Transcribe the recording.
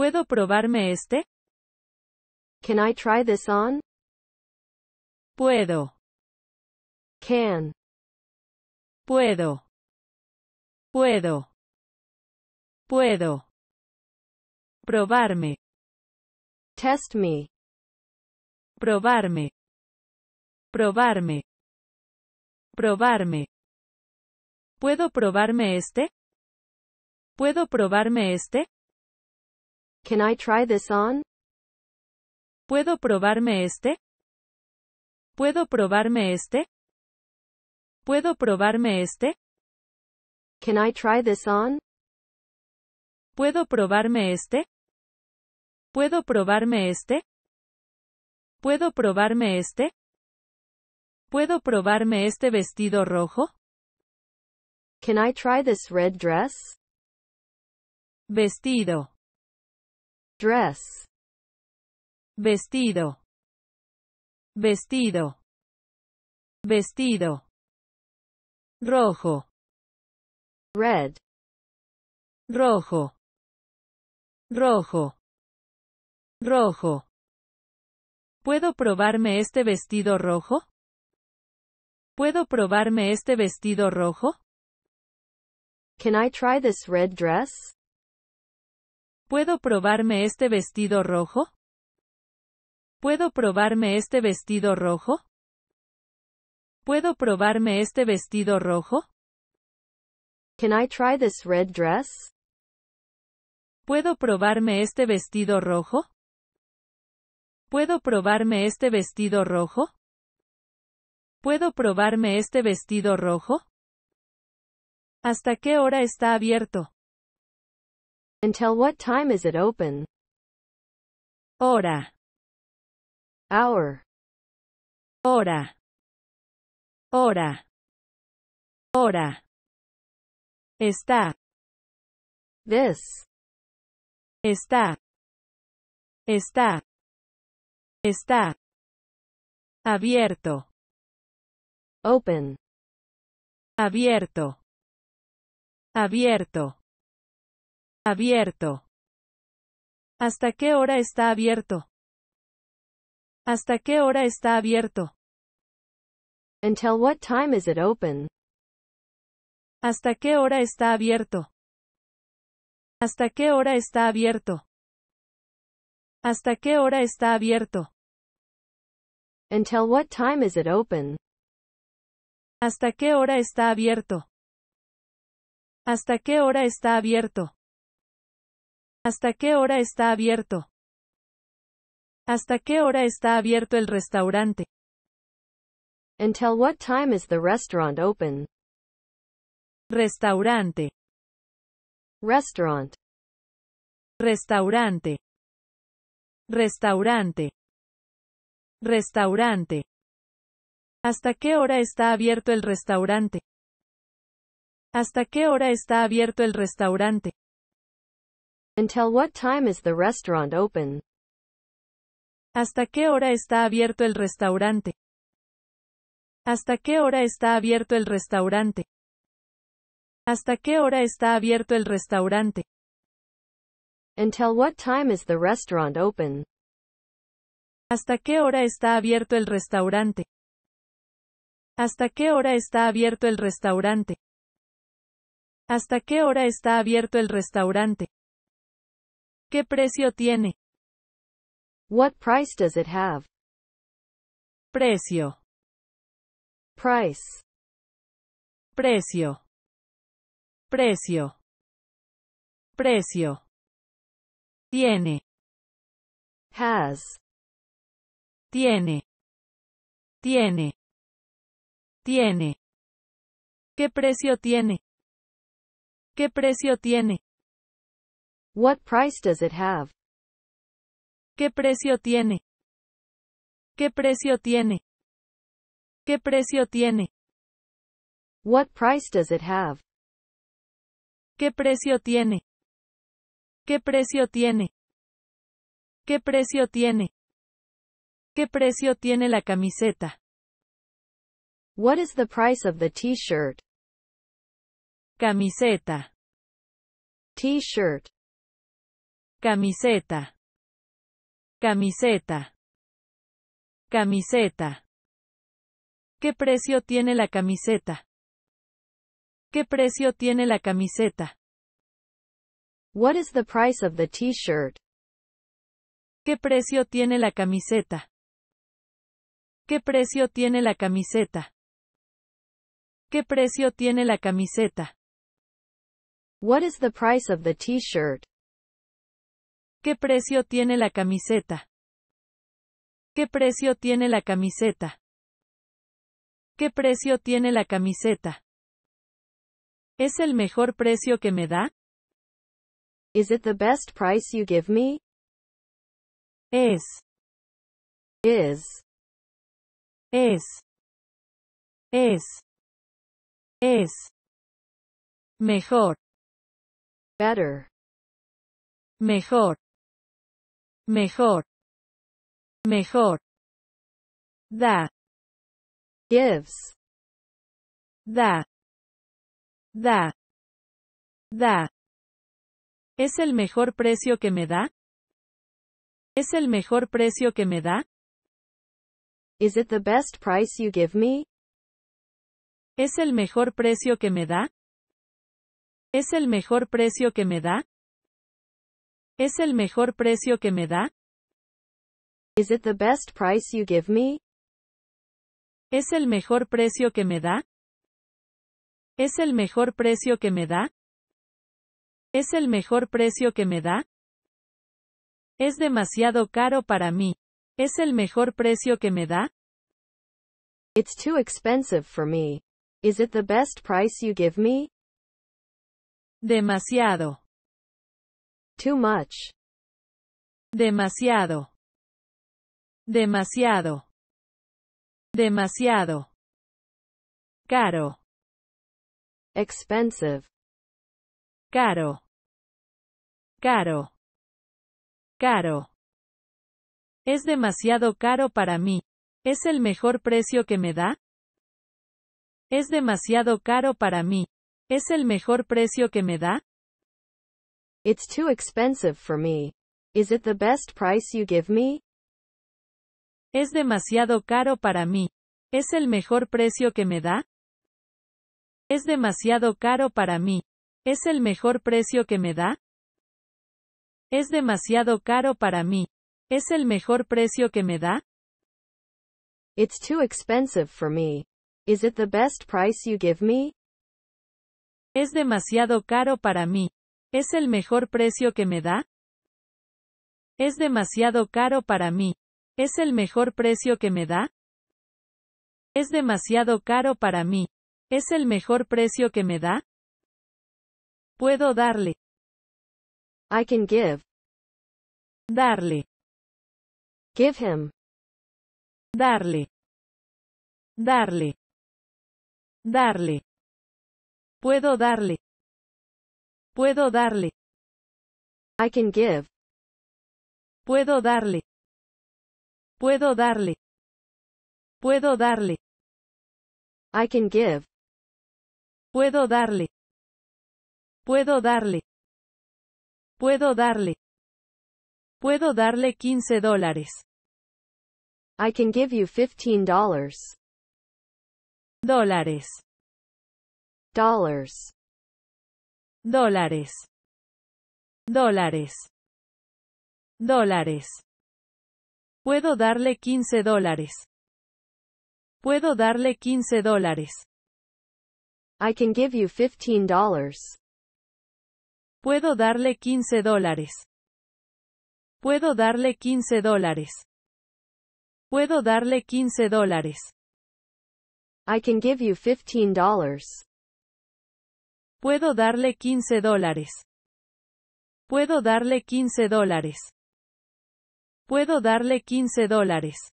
¿Puedo probarme este? Can I try this on? Puedo. Can. Puedo. Puedo. Puedo. Probarme. Test me. Probarme. Probarme. Probarme. ¿Puedo probarme este? ¿Puedo probarme este? Can I try this on? ¿Puedo probarme este? ¿Puedo probarme este? ¿Puedo probarme este? Can I try this on? ¿Puedo probarme este? ¿Puedo probarme este? ¿Puedo probarme este? ¿Puedo probarme este vestido rojo? Can I try this red dress? Vestido dress vestido vestido vestido rojo red rojo rojo rojo ¿Puedo probarme este vestido rojo? ¿Puedo probarme este vestido rojo? Can I try this red dress? ¿Puedo probarme este vestido rojo? ¿Puedo probarme este vestido rojo? ¿Puedo probarme este vestido rojo? Can I try this red dress? ¿Puedo probarme este vestido rojo? ¿Puedo probarme este vestido rojo? ¿Puedo probarme este vestido rojo? ¿Hasta qué hora está abierto? Until what time is it open? Hora. Hour. Hora. Hora. Hora. Está. This. Está. Está. Está. Abierto. Open. Abierto. Abierto. Abierto. ¿Hasta qué hora está abierto? ¿Hasta qué hora está abierto? time open? ¿Hasta qué hora está abierto? ¿Hasta qué hora está abierto? ¿Hasta qué hora está abierto? what time is it open? ¿Hasta qué hora está abierto? ¿Hasta qué hora está abierto? ¿Hasta qué hora está abierto? ¿Hasta qué hora está abierto el restaurante? Until what time is the restaurant open? Restaurante. Restaurant. Restaurante. Restaurante. Restaurante. ¿Hasta qué hora está abierto el restaurante? ¿Hasta qué hora está abierto el restaurante? Until what time is the restaurant open? ¿Hasta qué hora está abierto el restaurante? ¿Hasta qué hora está abierto el restaurante? ¿Hasta qué hora está abierto el restaurante? Until what time is the restaurant open? ¿Hasta qué hora está abierto el restaurante? ¿Hasta qué hora está abierto el restaurante? ¿Hasta qué hora está abierto el restaurante? ¿Qué precio tiene? What price does it have? Precio. Price. Precio. Precio. Precio. Tiene. Has. Tiene. Tiene. Tiene. ¿Qué precio tiene? ¿Qué precio tiene? What price does it have? ¿Qué precio tiene? ¿Qué precio tiene? ¿Qué precio tiene? What price does it have? ¿Qué precio tiene? ¿Qué precio tiene? ¿Qué precio tiene? ¿Qué precio tiene la camiseta? What is the price of the t-shirt? Camiseta. T-shirt. camiseta, camiseta, camiseta. ¿Qué precio tiene la camiseta? ¿Qué precio tiene la camiseta? What is the price of the t-shirt? ¿Qué precio tiene la camiseta? ¿Qué precio tiene la camiseta? ¿Qué precio tiene la camiseta? What is the price of the t-shirt? ¿Qué precio tiene la camiseta? ¿Qué precio tiene la camiseta? ¿Qué precio tiene la camiseta? ¿Es el mejor precio que me da? Is it the best price you give me? Es. Is. Es. Es. Es. Mejor. Better. Mejor mejor, mejor, da, gives, da, da, da. ¿Es el mejor precio que me da? ¿Es el mejor precio que me da? Is it the best price you give me? ¿Es el mejor precio que me da? ¿Es el mejor precio que me da? ¿Es el mejor precio que me da? Is it the best price you give me? ¿Es el mejor precio que me da? ¿Es el mejor precio que me da? ¿Es el mejor precio que me da? Es demasiado caro para mí. ¿Es el mejor precio que me da? It's too expensive for me. Is it the best price you give me? Demasiado. Too much. Demasiado. Demasiado. Demasiado. Caro. Expensive. Caro. Caro. Caro. Es demasiado caro para mí. ¿Es el mejor precio que me da? Es demasiado caro para mí. ¿Es el mejor precio que me da? It's too expensive for me. Is it the best price you give me? Es demasiado caro para mí. ¿Es el mejor precio que me da? Es demasiado caro para mí. ¿Es el mejor precio que me da? Es demasiado caro para mí. ¿Es el mejor precio que me da? It's too expensive for me. Is it the best price you give me? Es demasiado caro para mí. ¿Es el mejor precio que me da? Es demasiado caro para mí. ¿Es el mejor precio que me da? Es demasiado caro para mí. ¿Es el mejor precio que me da? Puedo darle. I can give. Darle. Give him. Darle. Darle. Darle. Puedo darle. Puedo darle. I can give. Puedo darle. Puedo darle. Puedo darle. I can give. Puedo darle. Puedo darle. Puedo darle. Puedo darle 15 dólares. I can give you 15 dollars. Dólares. Dollars dólares, dólares, dólares. Puedo darle 15 dólares. Puedo darle 15 dólares. I can give you $15. Puedo darle 15 dólares. Puedo darle 15 dólares. Puedo darle 15 dólares. I can give you $15. dollars. Puedo darle quince dólares. Puedo darle quince dólares. Puedo darle quince dólares.